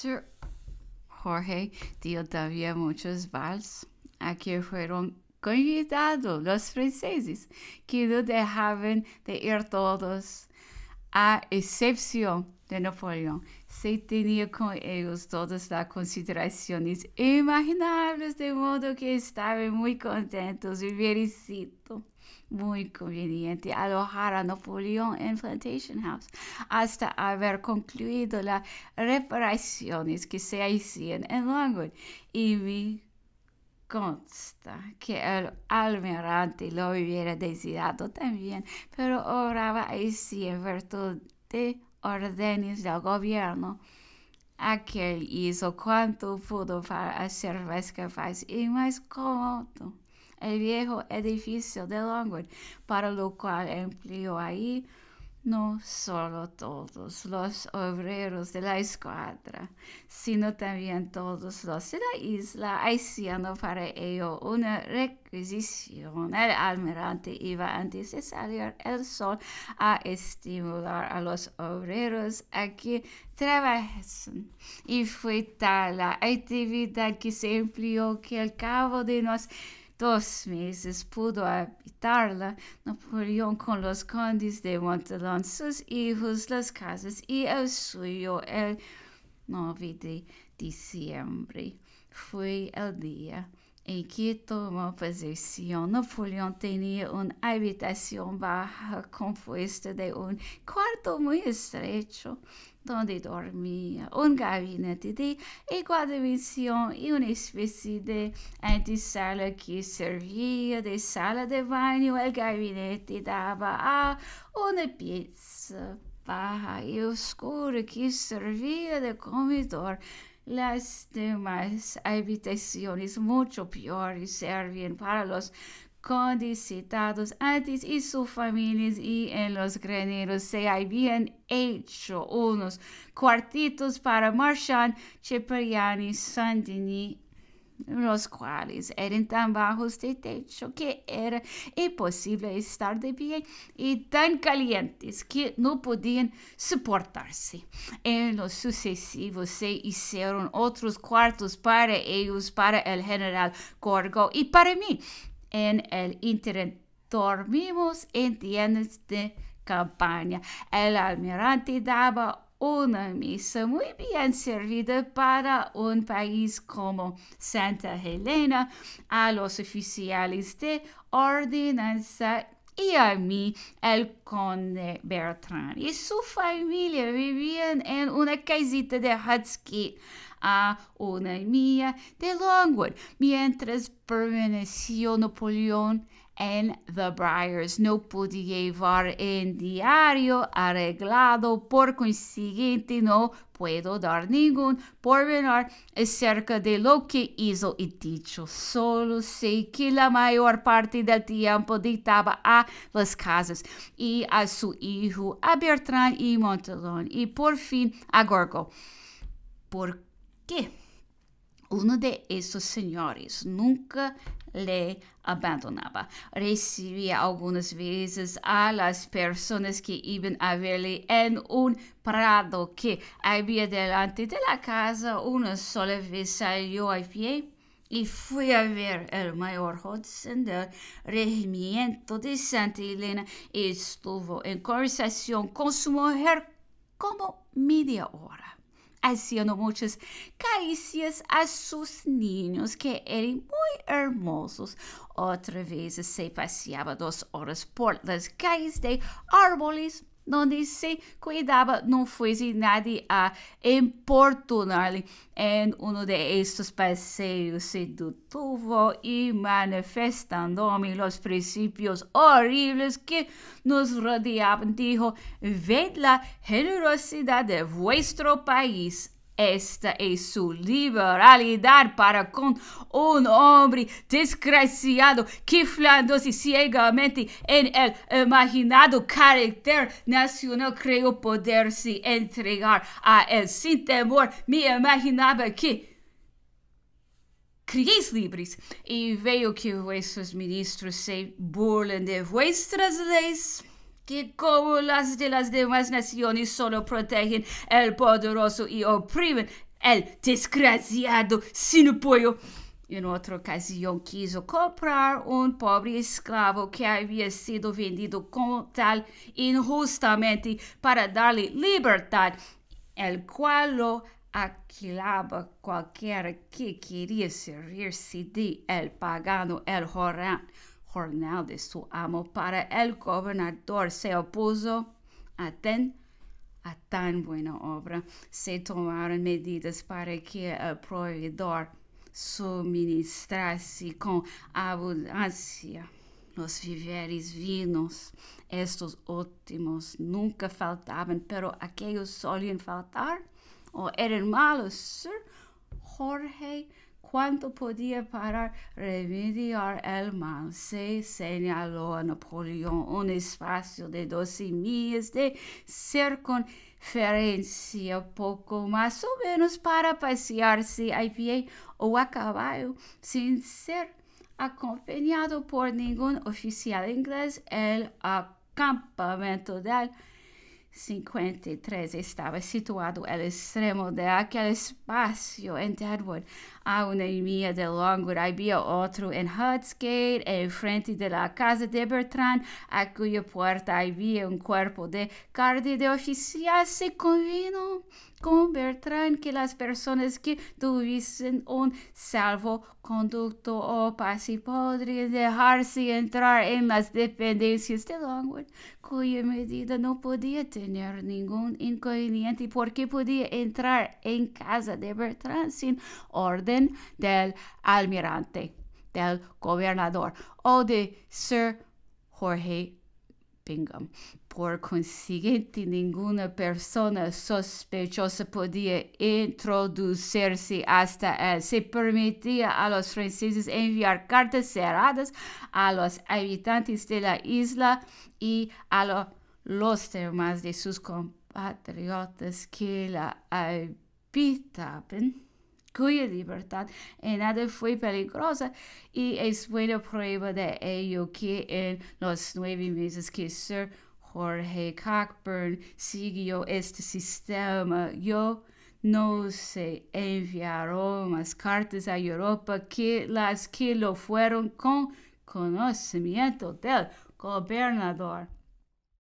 Sir Jorge dio todavía muchos vals a que fueron convidados los franceses, que no dejaban de ir todos, a excepción de Napoleón. Se tenía con ellos todas las consideraciones imaginables, de modo que estaban muy contentos y felicitos muy conveniente alojar a Napoleón en Plantation House hasta haber concluido las reparaciones que se hacían en Longwood y me consta que el almirante lo hubiera deseado también, pero oraba así en virtud de órdenes del gobierno. Aquel hizo cuanto pudo para hacer más fácil y más cómodo el viejo edificio de Longwood, para lo cual empleó ahí no solo todos los obreros de la escuadra, sino también todos los de la isla, haciendo para ello una requisición. El almirante iba antes de salir el sol a estimular a los obreros a que trabajasen. Y fue tal la actividad que se empleó que al cabo de unos dos meses pudo habitarla, Napoleón con los condes de Montalón, sus hijos, las casas y el suyo el 9 de diciembre. Fue el día Em Quito, uma posição, Napoleão tinha uma habitação habitación composta de um quarto muito estreito, onde dormia, um gabinete de dimensão e uma espécie de antesala que servia de sala de baño. o gabinete dava a uma pizza baixa e oscura que servia de comedor. las demás habitaciones mucho peores servían para los condicitados antes y sus familias y en los graneros se habían hecho unos cuartitos para Marchand, cheperiani Sandini los cuales eran tan bajos de techo que era imposible estar de pie y tan calientes que no podían soportarse. En los sucesivos se hicieron otros cuartos para ellos, para el general Gorgo y para mí. En el interior dormimos en tiendas de campaña. El almirante daba una misa muy bien servida para un país como Santa Helena, a los oficiales de ordenanza y a mí el conde Bertrand y su familia vivían en una casita de Hutski a una mía de Longwood mientras permaneció Napoleón and the Briars. No pude llevar el diario arreglado, por consiguiente no puedo dar ningún porvenir acerca de lo que hizo y dicho. Solo sé que la mayor parte del tiempo dictaba a las casas y a su hijo, a Bertrand y Montalón, y por fin a Gorgo. ¿Por qué? Uno de esos señores nunca le abandonaba. Recibía algunas veces a las personas que iban a verle en un prado que había delante de la casa. Una sola vez salió a pie y fui a ver el mayor Hudson del regimiento de Santa Elena y estuvo en conversación con su mujer como media hora. haciendo muchas caricias a sus niños que eran muy hermosos. Otra vez se paseaba dos horas por las calles de árboles donde se cuidava, não fuese nadie a importunarle en um de se paseos e manifestando-me los princípios horríveis que nos rodeavam dijo, ved la generosidade de é vuestro país esta é sua liberalidade para com um homem desgraciado que flandou-se ciegamente em el imaginado caráter nacional creio poder se entregar a ele sem temor. Me imaginava que crieis livres, e veio que vossos ministros se burlam de vossas leis que como las de las demás naciones solo protegen el poderoso y oprimen el desgraciado sin apoyo. En otra ocasión quiso comprar un pobre esclavo que había sido vendido con tal injustamente para darle libertad, el cual lo aquilaba cualquiera que quería servirse de el pagano el Jorán jornal de su amo para el gobernador se opuso a tan, a tan buena obra. Se tomaron medidas para que el proveedor suministrase com abundância os viveres vinos. Estos últimos nunca faltavam, pero aquellos soliam faltar ou eram malos. Sir Jorge cuánto podía para remediar el mal. Se señaló a Napoleón un espacio de doce millas de circunferencia, poco más o menos para pasearse a pie o a caballo sin ser acompañado por ningún oficial inglés. El acampamento del 53 estaba situado al extremo de aquel espacio en Deadwood. A una milla de Longwood había otro en Hudsgate, en frente de la casa de Bertrand, a cuya puerta había un cuerpo de guardia de oficial. Se convino con Bertrand que las personas que tuviesen un salvo conducto o pase podrían dejarse entrar en las dependencias de Longwood, cuya medida no podía tener ningún inconveniente porque podía entrar en casa de Bertrand sin orden del almirante, del gobernador o de Sir Jorge Bingham. Por consiguiente, ninguna persona sospechosa podía introducirse hasta él. Eh, se permitía a los franceses enviar cartas cerradas a los habitantes de la isla y a los los temas de sus compatriotas que la habitaban, cuya libertad en nada fue peligrosa y es buena prueba de ello que en los nueve meses que Sir Jorge Cockburn siguió este sistema, yo no se enviaron más cartas a Europa que las que lo fueron con conocimiento del gobernador.